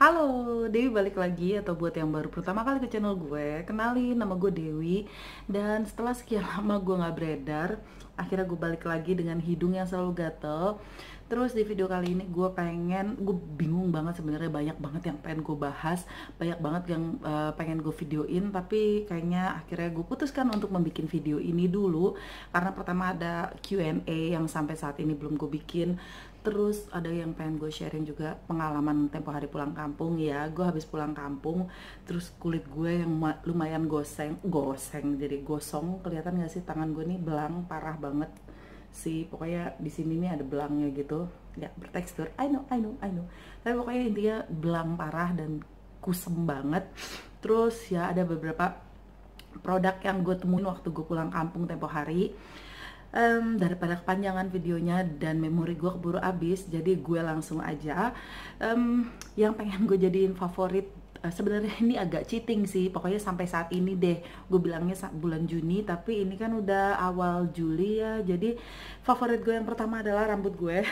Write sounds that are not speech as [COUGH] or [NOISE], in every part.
Halo, Dewi balik lagi atau buat yang baru pertama kali ke channel gue kenali nama gue Dewi Dan setelah sekian [LAUGHS] lama gue gak beredar Akhirnya gue balik lagi dengan hidung yang selalu gatel Terus di video kali ini gue pengen, gue bingung banget sebenarnya banyak banget yang pengen gue bahas Banyak banget yang uh, pengen gue videoin Tapi kayaknya akhirnya gue putuskan untuk membuat video ini dulu Karena pertama ada Q&A yang sampai saat ini belum gue bikin terus ada yang pengen gue sharing juga pengalaman tempo hari pulang kampung ya gue habis pulang kampung terus kulit gue yang lumayan goseng goseng jadi gosong kelihatan gak sih tangan gue nih belang parah banget si pokoknya di sini nih ada belangnya gitu ya bertekstur I know I know I know tapi pokoknya intinya belang parah dan kusem banget terus ya ada beberapa produk yang gue temuin waktu gue pulang kampung tempo hari um, daripada kepanjangan videonya dan memori gue keburu abis jadi gue langsung aja um, yang pengen gue jadiin favorit uh, sebenarnya ini agak cheating sih pokoknya sampai saat ini deh gue bilangnya bulan Juni tapi ini kan udah awal Juli ya jadi favorit gue yang pertama adalah rambut gue [LAUGHS]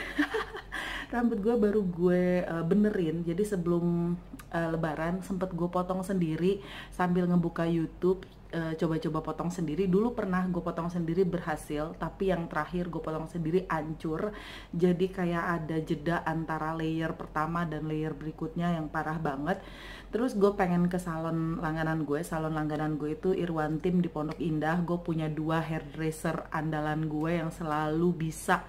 rambut gue baru gue uh, benerin jadi sebelum uh, lebaran sempet gue potong sendiri sambil ngebuka YouTube Eh, coba-coba potong sendiri dulu pernah gue potong sendiri berhasil tapi yang terakhir gue potong sendiri ancur jadi kayak ada jeda antara layer pertama dan layer berikutnya yang parah banget terus gue pengen ke salon langganan gue salon langganan gue itu Irwan Tim di Pondok Indah gue punya dua hairdresser andalan gue yang selalu bisa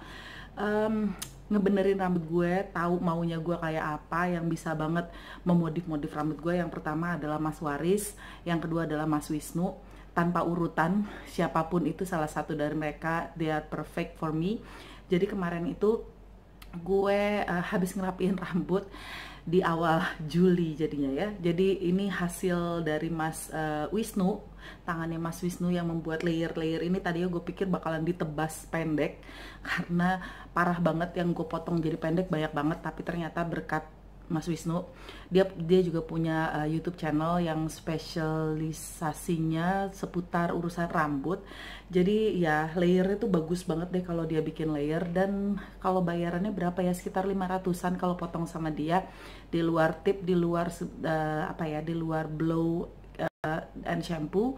um, ngebenerin rambut gue tahu maunya gue kayak apa yang bisa banget memodif-modif rambut gue yang pertama adalah Mas Waris yang kedua adalah Mas Wisnu tanpa urutan siapapun itu salah satu dari mereka they are perfect for me jadi kemarin itu gue uh, habis ngerapiin rambut di awal Juli jadinya ya. Jadi ini hasil dari Mas uh, Wisnu, tangannya Mas Wisnu yang membuat layer-layer ini tadinya gue pikir bakalan ditebas pendek karena parah banget yang gue potong jadi pendek banyak banget tapi ternyata berkat Mas Wisnu. Dia dia juga punya uh, YouTube channel yang spesialisasinya seputar urusan rambut. Jadi ya layernya tuh bagus banget deh kalau dia bikin layer dan kalau bayarannya berapa ya sekitar 500-an kalau potong sama dia di luar tip, di luar uh, apa ya, di luar blow uh, and shampoo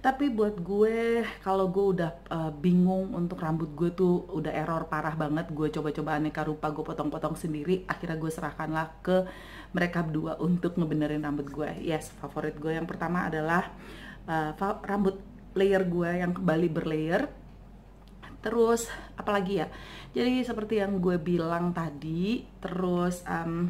tapi buat gue kalau gue udah uh, bingung untuk rambut gue tuh udah error parah banget gue coba-coba aneka rupa gue potong-potong sendiri akhirnya gue serahkanlah ke mereka berdua untuk ngebenerin rambut gue yes favorit gue yang pertama adalah uh, rambut layer gue yang kembali berlayer terus apalagi ya jadi seperti yang gue bilang tadi terus um,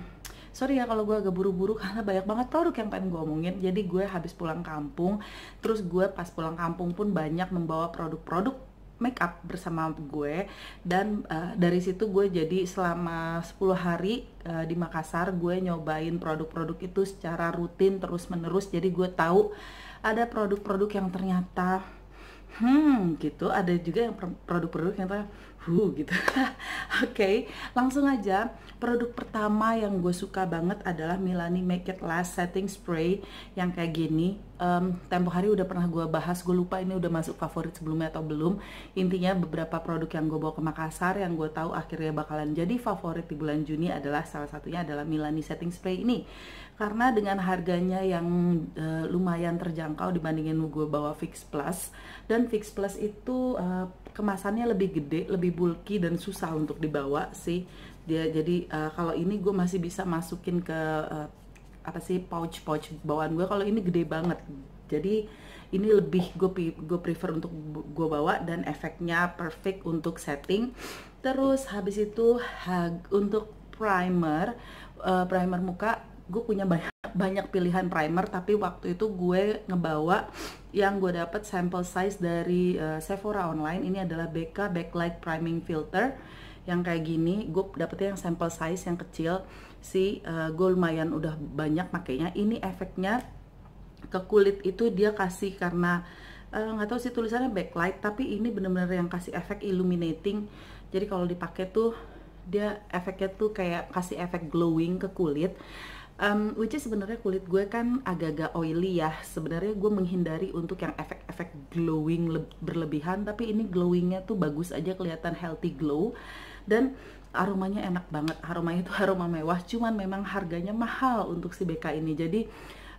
sorry ya kalau gue agak buru-buru karena banyak banget produk yang pengen gue omongin jadi gue habis pulang kampung terus gue pas pulang kampung pun banyak membawa produk-produk makeup bersama gue dan uh, dari situ gue jadi selama 10 hari uh, di Makassar gue nyobain produk-produk itu secara rutin terus-menerus jadi gue tahu ada produk-produk yang ternyata hmm gitu ada juga yang produk-produk yang tanya huh gitu [LAUGHS] oke okay, langsung aja produk pertama yang gue suka banget adalah Milani Make It Last Setting Spray yang kayak gini um, tempo hari udah pernah gue bahas gue lupa ini udah masuk favorit sebelumnya atau belum intinya beberapa produk yang gue bawa ke Makassar yang gue tahu akhirnya bakalan jadi favorit di bulan Juni adalah salah satunya adalah Milani Setting Spray ini karena dengan harganya yang uh, lumayan terjangkau dibandingin gue bawa Fix Plus dan Fix Plus itu uh, kemasannya lebih gede, lebih bulky dan susah untuk dibawa sih. Dia jadi uh, kalau ini gue masih bisa masukin ke uh, apa sih pouch pouch bawaan gue. Kalau ini gede banget, jadi ini lebih gue gue prefer untuk gue bawa dan efeknya perfect untuk setting. Terus habis itu untuk primer uh, primer muka gue punya banyak banyak pilihan primer tapi waktu itu gue ngebawa yang gue dapat sample size dari uh, Sephora online ini adalah BK Backlight Priming Filter yang kayak gini gue dapetnya yang sample size yang kecil si uh, gue lumayan udah banyak makainya ini efeknya ke kulit itu dia kasih karena eh, nggak uh, tahu sih tulisannya backlight tapi ini bener-bener yang kasih efek illuminating jadi kalau dipakai tuh dia efeknya tuh kayak kasih efek glowing ke kulit um, which is sebenarnya kulit gue kan agak-agak oily ya sebenarnya gue menghindari untuk yang efek-efek glowing berlebihan tapi ini glowingnya tuh bagus aja kelihatan healthy glow dan aromanya enak banget aromanya itu [LAUGHS] aroma mewah cuman memang harganya mahal untuk si BK ini jadi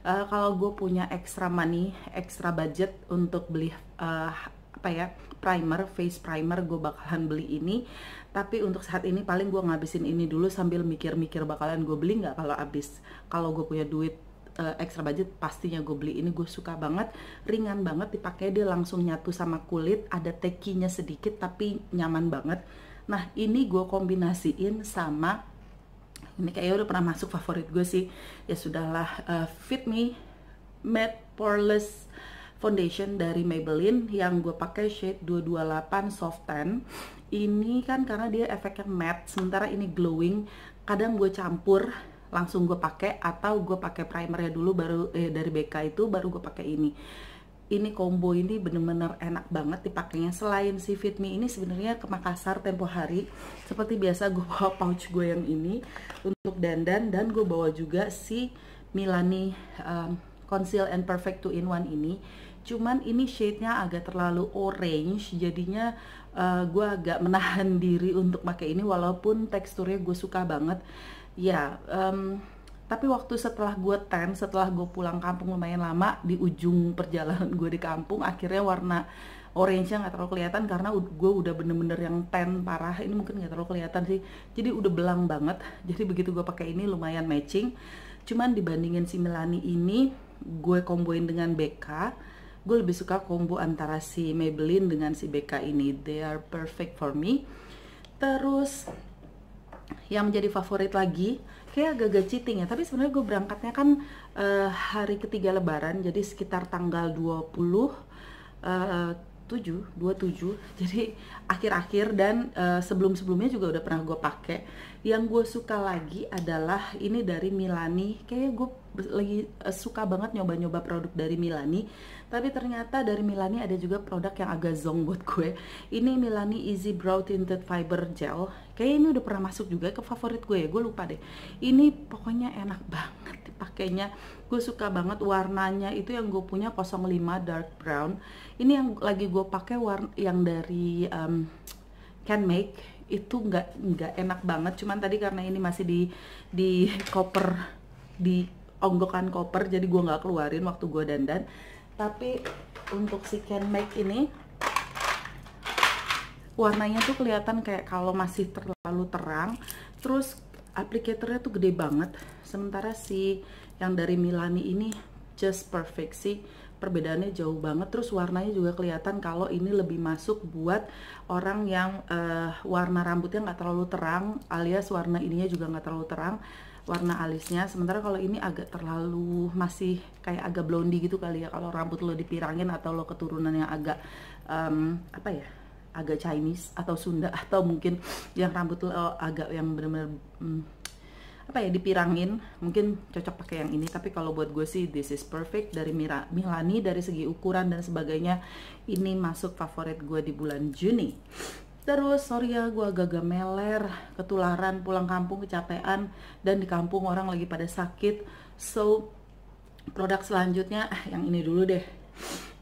uh, kalau gue punya extra money extra budget untuk beli uh, apa ya primer face primer gue bakalan beli ini tapi untuk saat ini paling gue ngabisin ini dulu sambil mikir-mikir bakalan gue beli nggak kalau abis kalau gue punya duit uh, extra budget pastinya gue beli ini gue suka banget ringan banget dipakai dia langsung nyatu sama kulit ada tekinya sedikit tapi nyaman banget nah ini gue kombinasiin sama ini kayaknya udah pernah masuk favorit gue sih ya sudahlah uh, fit me matte poreless foundation dari Maybelline yang gue pakai shade 228 soft tan ini kan karena dia efeknya matte sementara ini glowing kadang gue campur langsung gue pakai atau gue pakai primernya dulu baru eh, dari BK itu baru gue pakai ini ini combo ini bener-bener enak banget dipakainya selain si Fit Me ini sebenarnya ke Makassar tempo hari seperti biasa gue bawa pouch gue yang ini untuk dandan dan gue bawa juga si Milani um, Conceal and Perfect 2 in 1 ini cuman ini shade-nya agak terlalu orange jadinya uh, eh, gue agak menahan [LAUGHS] diri untuk pakai ini walaupun teksturnya gue suka banget ya um, tapi waktu setelah gue tan setelah gue pulang kampung lumayan lama di ujung perjalanan gue di kampung akhirnya warna orange-nya nggak terlalu kelihatan karena gue udah bener-bener yang tan parah ini mungkin nggak terlalu kelihatan sih jadi udah belang banget [LAUGHS] jadi begitu gue pakai ini lumayan matching cuman dibandingin si Milani ini gue komboin dengan BK gue lebih suka combo antara si Maybelline dengan si BK ini they are perfect for me terus yang menjadi favorit lagi kayak agak-agak cheating ya tapi sebenarnya gue berangkatnya kan uh, hari ketiga lebaran jadi sekitar tanggal 20 uh, 7, 27 jadi akhir-akhir dan uh, sebelum-sebelumnya juga udah pernah gue pakai yang gue suka lagi adalah ini dari Milani kayak gue lagi eh, suka banget nyoba-nyoba produk dari Milani tapi ternyata dari Milani ada juga produk yang agak zong buat gue ini Milani Easy Brow Tinted Fiber Gel kayaknya ini udah pernah masuk juga ke favorit gue ya gue lupa deh ini pokoknya enak banget dipakainya gue suka banget warnanya itu yang gue punya 05 dark brown ini yang lagi gue pakai warna yang dari um, Can Make itu nggak nggak enak banget cuman tadi karena ini masih di di koper di onggokan koper jadi gue nggak keluarin waktu gue dandan tapi untuk si Can Make ini warnanya tuh kelihatan kayak kalau masih terlalu terang terus applicatornya tuh gede banget sementara si yang dari Milani ini just perfect sih perbedaannya jauh banget terus warnanya juga kelihatan kalau ini lebih masuk buat orang yang uh, warna rambutnya nggak terlalu terang alias warna ininya juga nggak terlalu terang warna alisnya sementara kalau ini agak terlalu masih kayak agak blondie gitu kali ya kalau rambut lo dipirangin atau lo keturunan yang agak um, apa ya agak Chinese atau Sunda [LAUGHS] atau mungkin yang rambut lo agak yang bener-bener um, apa ya dipirangin mungkin cocok pakai yang ini tapi kalau buat gue sih this is perfect dari Mira Milani dari segi ukuran dan sebagainya ini masuk favorit gue di bulan Juni Terus sorry ya gue agak gemeler, ketularan pulang kampung kecapean dan di kampung orang lagi pada sakit. So produk selanjutnya ah, yang ini dulu deh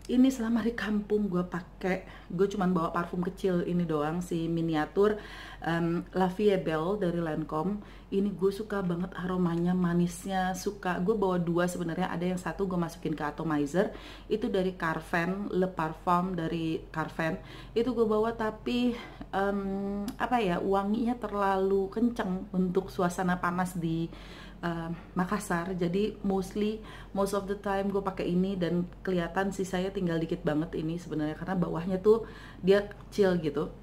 ini selama di kampung gue pakai gue cuman bawa parfum kecil ini doang si miniatur um, La Vie dari Lancome ini gue suka banget aromanya manisnya suka gue bawa dua sebenarnya ada yang satu gue masukin ke atomizer itu dari Carven Le Parfum dari Carven itu gue bawa tapi um, apa ya wanginya terlalu kenceng untuk suasana panas di uh, Makassar jadi mostly most of the time gue pakai ini dan kelihatan saya tinggal dikit banget ini sebenarnya karena bawahnya tuh dia kecil gitu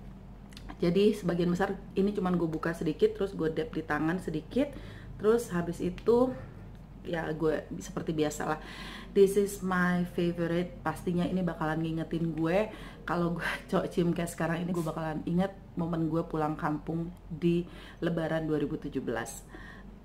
jadi sebagian besar ini cuman gue buka sedikit terus gue dap di tangan sedikit terus habis itu ya gue seperti biasa lah this is my favorite pastinya ini bakalan ngingetin gue kalau gue [LAUGHS] cok cim kayak sekarang ini gue bakalan inget momen gue pulang kampung di lebaran 2017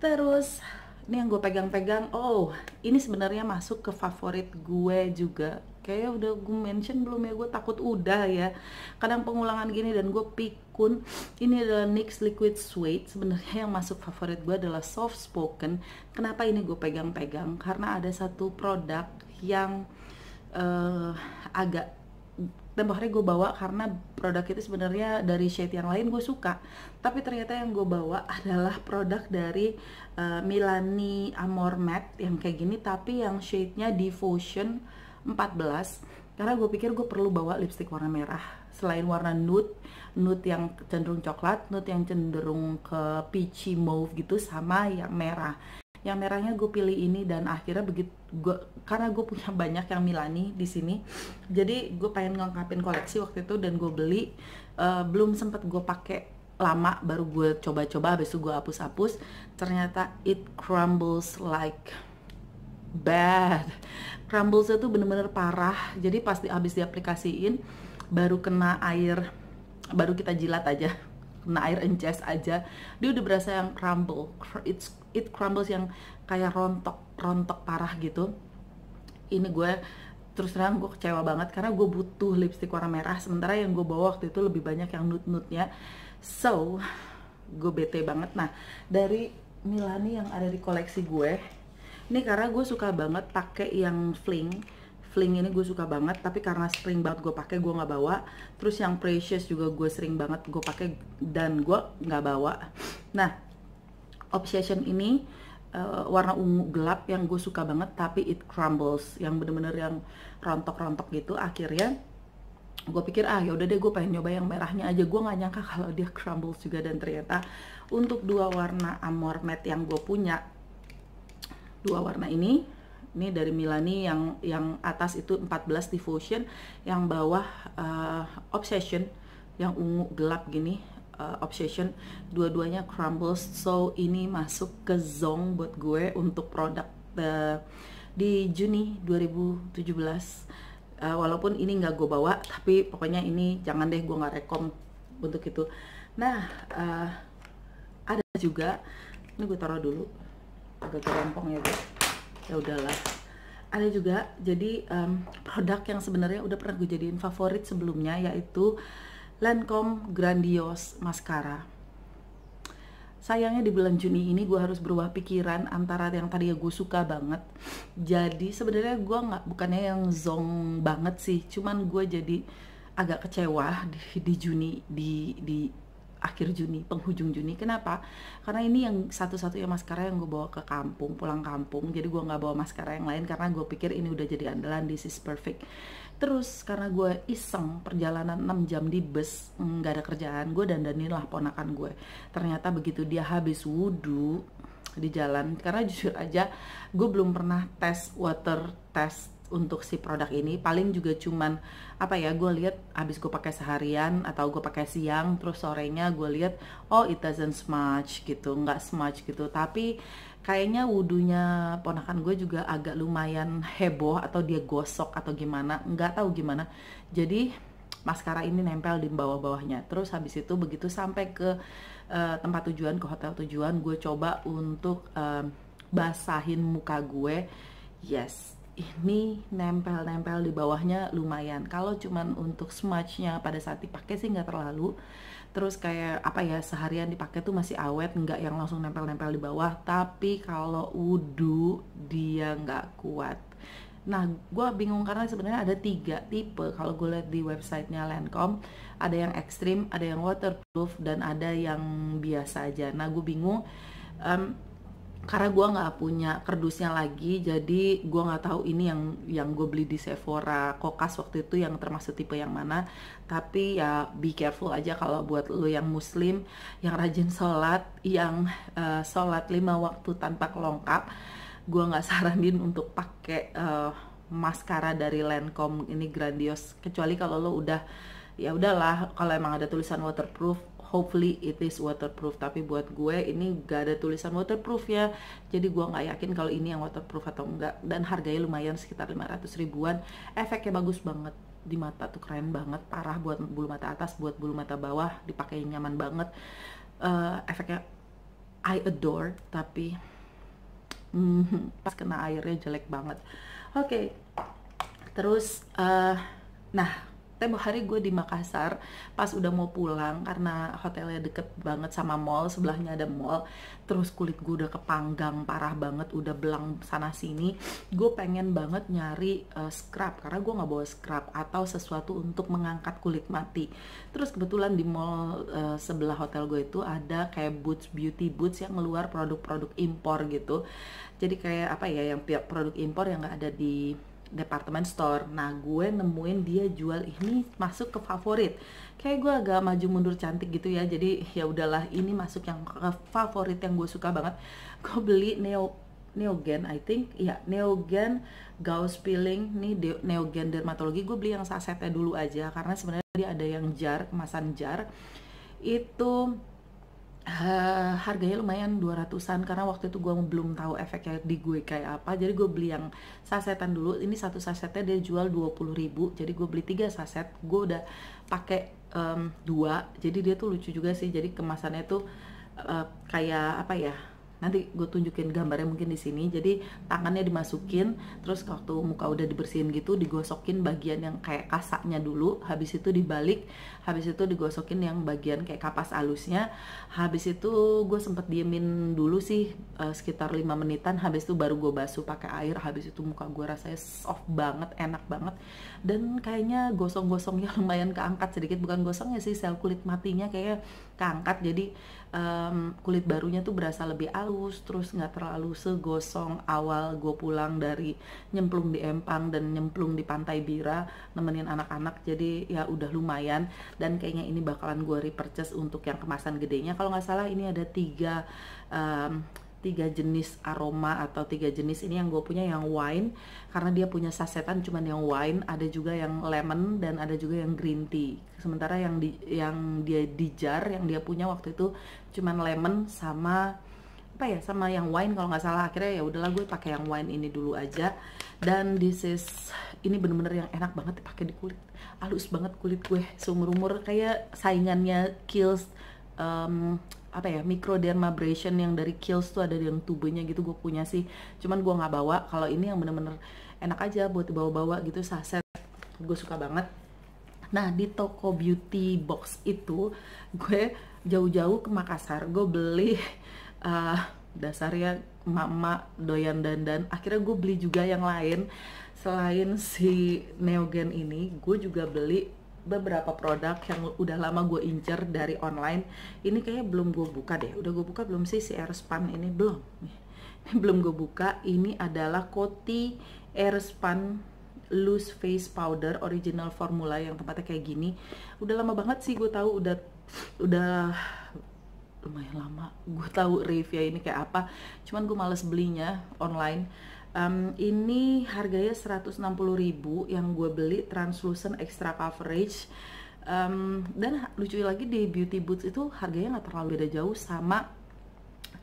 terus ini yang gue pegang-pegang oh ini sebenarnya masuk ke favorit gue juga Kayaknya udah gue mention belum ya gue takut udah ya kadang pengulangan gini dan gue pikun ini adalah NYX Liquid Suede sebenarnya yang masuk favorit gue adalah soft spoken kenapa ini gue pegang-pegang karena ada satu produk yang uh, agak dan hari gue bawa karena produk itu sebenarnya dari shade yang lain gue suka tapi ternyata yang gue bawa [LAUGHS] adalah produk dari uh, Milani Amor Matte yang kayak gini tapi yang shade-nya Devotion 14 karena gue pikir gue perlu bawa lipstick warna merah selain warna nude nude yang cenderung coklat nude yang cenderung ke peachy mauve gitu sama yang merah yang merahnya gue pilih ini dan akhirnya begitu gue karena gue punya [LAUGHS] banyak yang Milani di sini jadi gue pengen ngelengkapin koleksi waktu itu dan gue beli uh, belum sempet gue pakai lama baru gue coba-coba habis itu gue hapus-hapus ternyata it crumbles like bad crumbles itu bener-bener parah jadi pas di, habis diaplikasiin baru kena air baru kita jilat aja kena air ences aja dia udah berasa yang crumble it's it crumbles yang kayak rontok rontok parah gitu ini gue terus terang gue kecewa banget karena gue butuh lipstick warna merah sementara yang gue bawa waktu itu lebih banyak yang nude nude nya so gue bete banget nah dari Milani yang ada di koleksi gue ini karena gue suka banget pakai yang fling fling ini gue suka banget tapi karena sering banget gue pakai gue nggak bawa terus yang precious juga gue sering banget gue pakai dan gue nggak bawa nah obsession ini uh, warna ungu gelap yang gue suka banget tapi it crumbles yang bener-bener yang rontok-rontok gitu akhirnya gue pikir ah yaudah deh gue pengen nyoba yang merahnya aja gue nggak nyangka kalau dia crumbles juga dan ternyata untuk dua warna amor matte yang gue punya dua warna ini ini dari Milani yang yang atas itu 14 diffusion yang bawah uh, obsession yang ungu gelap gini uh, obsession dua-duanya crumbles so ini masuk ke zong buat gue untuk produk uh, di Juni 2017 uh, walaupun ini nggak gue bawa tapi pokoknya ini jangan deh gue nggak rekom untuk itu nah uh, ada juga ini gue taruh dulu agak terompong ya gue ya udahlah ada juga jadi um, produk yang sebenarnya udah pernah gue jadiin favorit sebelumnya yaitu Lancome Grandios Mascara. Sayangnya di bulan Juni ini gue harus berubah pikiran antara yang tadi ya gue suka banget. Jadi sebenarnya gue nggak bukannya yang zong banget sih, cuman gue jadi agak kecewa di, di Juni di di akhir Juni, penghujung Juni. Kenapa? Karena ini yang satu-satunya maskara yang gue bawa ke kampung, pulang kampung. Jadi gue nggak bawa maskara yang lain karena gue pikir ini udah jadi andalan, this is perfect. Terus karena gue iseng perjalanan 6 jam di bus nggak ada kerjaan gue dan dan lah ponakan gue. Ternyata begitu dia habis wudhu di jalan karena jujur aja gue belum pernah tes water test untuk si produk ini paling juga cuman apa ya gue lihat abis gue pakai seharian atau gue pakai siang terus sorenya gue lihat oh it doesn't smudge gitu nggak smudge gitu tapi kayaknya wudhunya ponakan gue juga agak lumayan heboh atau dia gosok atau gimana nggak tahu gimana jadi maskara ini nempel di bawah-bawahnya terus habis itu begitu sampai ke uh, tempat tujuan ke hotel tujuan gue coba untuk uh, basahin muka gue yes ini nempel-nempel di bawahnya lumayan kalau cuman untuk smudge-nya pada saat dipakai sih nggak terlalu terus kayak apa ya seharian dipakai tuh masih awet nggak yang langsung nempel-nempel di bawah tapi kalau wudhu dia nggak kuat Nah, gue bingung karena sebenarnya ada tiga tipe kalau gue lihat di websitenya Lancome, ada yang ekstrim, ada yang waterproof, dan ada yang biasa aja. Nah, gue bingung um, karena gue nggak punya kerdusnya lagi jadi gue nggak tahu ini yang yang gue beli di Sephora kokas waktu itu yang termasuk tipe yang mana tapi ya be careful aja kalau buat lo yang muslim yang rajin sholat yang uh, sholat lima waktu tanpa kelongkap gue nggak [LAUGHS] saranin untuk pakai uh, maskara dari Lancome ini grandios kecuali kalau lo udah ya udahlah kalau emang ada tulisan waterproof hopefully it is waterproof tapi buat gue ini gak ada tulisan waterproof ya jadi gue nggak yakin kalau ini yang waterproof atau enggak dan harganya lumayan sekitar 500 ribuan efeknya bagus banget di mata tuh keren banget parah buat bulu mata atas buat bulu mata bawah dipakai nyaman banget uh, efeknya I adore tapi mm, pas kena airnya jelek banget oke okay. terus uh, nah tapi hari gue di Makassar pas udah mau pulang karena hotelnya deket banget sama mall sebelahnya ada mall terus kulit gue udah kepanggang parah banget udah belang sana sini gue pengen banget nyari uh, scrub karena gue nggak bawa scrub atau sesuatu untuk mengangkat kulit mati terus kebetulan di mall uh, sebelah hotel gue itu ada kayak boots beauty boots yang ngeluar produk-produk impor gitu jadi kayak apa ya yang produk impor yang nggak ada di department store. Nah, gue nemuin dia jual ini masuk ke favorit. Kayak gue agak maju mundur cantik gitu ya. Jadi ya udahlah, ini masuk yang ke favorit yang gue suka banget. Gue beli Neo Neogen, I think, ya Neogen Gauss Peeling nih de, Neogen dermatologi. Gue beli yang sasetnya dulu aja karena sebenarnya dia ada yang jar, kemasan jar itu uh, harganya lumayan 200-an karena waktu itu gue belum tahu efeknya di gue kayak apa jadi gue beli yang sasetan dulu ini satu sasetnya dia jual 20 ribu jadi gue beli tiga saset gue udah pakai um, dua jadi dia tuh lucu juga sih jadi kemasannya tuh uh, kayak apa ya nanti gue tunjukin gambarnya mungkin di sini jadi tangannya dimasukin terus waktu muka udah dibersihin gitu digosokin bagian yang kayak kasaknya dulu habis itu dibalik habis itu digosokin yang bagian kayak kapas alusnya habis itu gue sempet diemin dulu sih eh, sekitar 5 menitan habis itu baru gue basuh pakai air habis itu muka gue rasanya soft banget enak banget dan kayaknya gosong-gosongnya [LAUGHS] lumayan keangkat sedikit bukan gosong ya sih sel kulit matinya kayaknya keangkat jadi um, kulit barunya tuh berasa lebih halus terus nggak terlalu segosong awal gue pulang dari nyemplung di empang dan nyemplung di pantai bira nemenin anak-anak jadi ya udah lumayan dan kayaknya ini bakalan gue repurchase untuk yang kemasan gedenya kalau nggak salah ini ada tiga um, tiga jenis aroma atau tiga jenis ini yang gue punya yang wine karena dia punya sasetan cuman yang wine ada juga yang lemon dan ada juga yang green tea sementara yang di yang dia dijar yang dia punya waktu itu cuman lemon sama apa ya sama yang wine kalau nggak salah akhirnya ya udahlah gue pakai yang wine ini dulu aja dan this is ini bener-bener yang enak banget dipakai di kulit halus banget kulit gue seumur umur kayak saingannya kills um, apa ya microdermabrasion yang dari Kiehl's tuh ada yang tubenya gitu gue punya sih cuman gue nggak bawa kalau ini yang bener-bener enak aja buat dibawa-bawa gitu saset gue suka banget nah di toko beauty box itu gue jauh-jauh ke Makassar gue beli uh, [LAUGHS] eh, dasarnya mama doyan dan akhirnya gue beli juga yang lain selain si Neogen ini gue juga beli beberapa produk yang udah lama gue incer dari online ini kayaknya belum gue buka deh udah gue buka belum sih si Airspan ini belum ini [LAUGHS] belum gue buka ini adalah Coty Airspan loose face powder original formula yang tempatnya kayak gini udah lama banget sih gue tahu udah udah lumayan lama gue tahu reviewnya ini kayak apa cuman gue males belinya online Um, ini harganya 160.000 yang gue beli translucent extra coverage um, dan lucu lagi di beauty boots itu harganya nggak terlalu beda jauh sama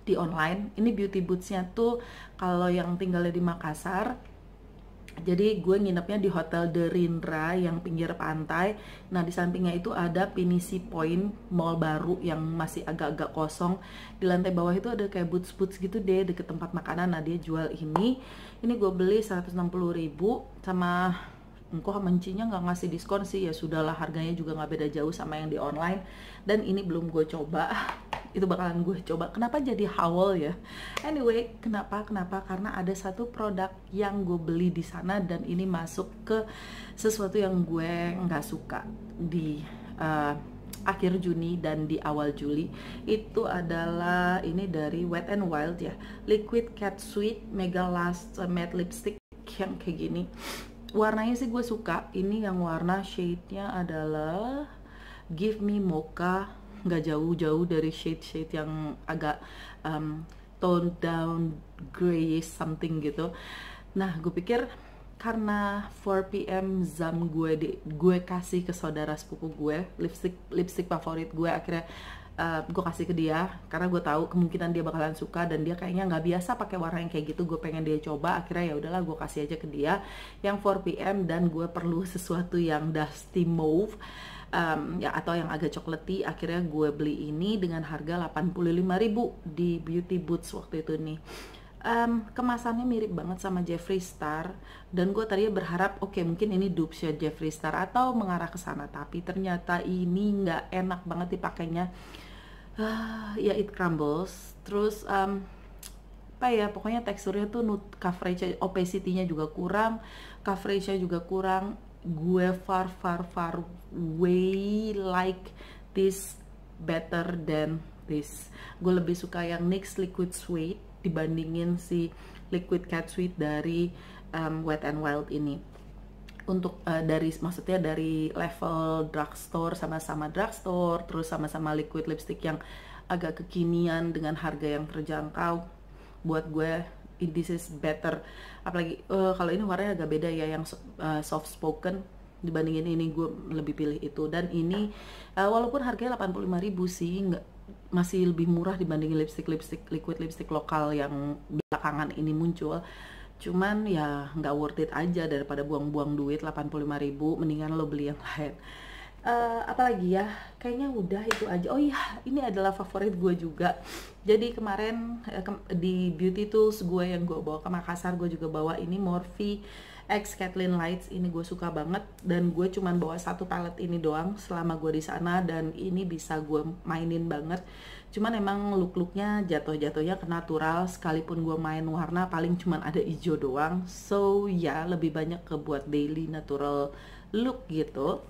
di online ini beauty bootsnya tuh kalau yang tinggalnya di Makassar jadi gue nginepnya di Hotel Derindra yang pinggir pantai. Nah di sampingnya itu ada Pinisi Point Mall baru yang masih agak-agak kosong. Di lantai bawah itu ada kayak boots boots gitu deh deket tempat makanan. Nah dia jual ini. Ini gue beli 160 ribu sama engkau mencinya nggak ngasih diskon sih ya sudahlah harganya juga nggak beda jauh sama yang di online dan ini belum gue coba itu bakalan gue coba kenapa jadi howl ya anyway kenapa kenapa karena ada satu produk yang gue beli di sana dan ini masuk ke sesuatu yang gue nggak suka di uh, akhir Juni dan di awal Juli itu adalah ini dari Wet n Wild ya Liquid Cat Sweet Mega Last eh, Matte Lipstick yang kayak gini warnanya sih gue suka ini yang warna shade-nya adalah Give Me Mocha nggak jauh-jauh dari shade-shade yang agak um, tone down grayish something gitu nah gue pikir karena 4 PM zam gue di, gue kasih ke saudara sepupu gue lipstick lipstick favorit gue akhirnya uh, eh, gue kasih ke dia karena gue tahu kemungkinan dia bakalan suka dan dia kayaknya nggak biasa pakai warna yang kayak gitu gue pengen dia coba akhirnya ya udahlah gue kasih aja ke dia yang 4 PM dan gue perlu sesuatu yang dusty mauve um, ya atau yang agak coklati akhirnya gue beli ini dengan harga 85.000 di Beauty Boots waktu itu nih um, kemasannya mirip banget sama Jeffree Star dan gue tadinya berharap oke okay, mungkin ini dupe ya Jeffree Star atau mengarah ke sana tapi ternyata ini nggak enak banget dipakainya uh, ya it crumbles terus um, apa ya pokoknya teksturnya tuh coverage opacity-nya juga kurang coverage-nya juga kurang gue far far far way like this better than this gue lebih suka yang NYX liquid sweet dibandingin si liquid cat sweet dari um, wet and wild ini untuk uh, dari maksudnya dari level drugstore sama-sama drugstore terus sama-sama liquid lipstick yang agak kekinian dengan harga yang terjangkau buat gue this is better apalagi uh, kalau ini warnanya agak beda ya yang uh, soft spoken dibandingin ini gue lebih pilih itu dan ini uh, walaupun harganya 85.000 sih nggak masih lebih murah dibandingin lipstick lipstick liquid lipstick lokal yang belakangan ini muncul cuman ya nggak worth it aja daripada buang-buang duit 85.000 mendingan lo beli yang lain uh, apalagi ya kayaknya udah itu aja oh iya ini adalah favorit gue juga jadi kemarin uh, eh, ke di beauty tools gue yang gue bawa ke Makassar gue juga bawa ini Morphe X Kathleen Lights ini gue suka banget dan gue cuman bawa satu palet ini doang selama gue di sana dan ini bisa gue mainin banget cuman emang look-looknya jatuh-jatuhnya ke natural sekalipun gue main warna paling cuman ada hijau doang so ya yeah, lebih banyak ke buat daily natural look gitu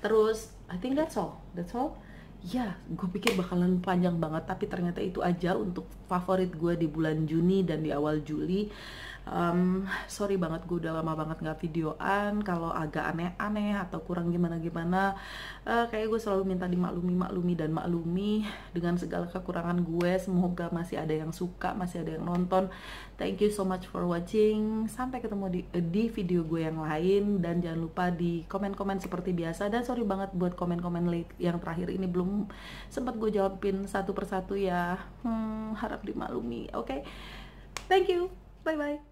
terus I think that's all that's all ya gue pikir bakalan panjang banget tapi ternyata itu aja untuk favorit gue di bulan Juni dan di awal Juli um, sorry banget gue udah lama banget nggak videoan kalau agak aneh-aneh atau kurang gimana-gimana uh, eh, kayak gue selalu minta dimaklumi maklumi dan maklumi dengan segala kekurangan gue semoga masih ada yang suka masih ada yang nonton thank you so much for watching sampai ketemu di, eh, di video gue yang lain dan jangan lupa di komen-komen seperti biasa dan sorry banget buat komen-komen yang terakhir ini belum sempat gue jawabin satu persatu ya hmm, harap dimaklumi oke okay? thank you bye bye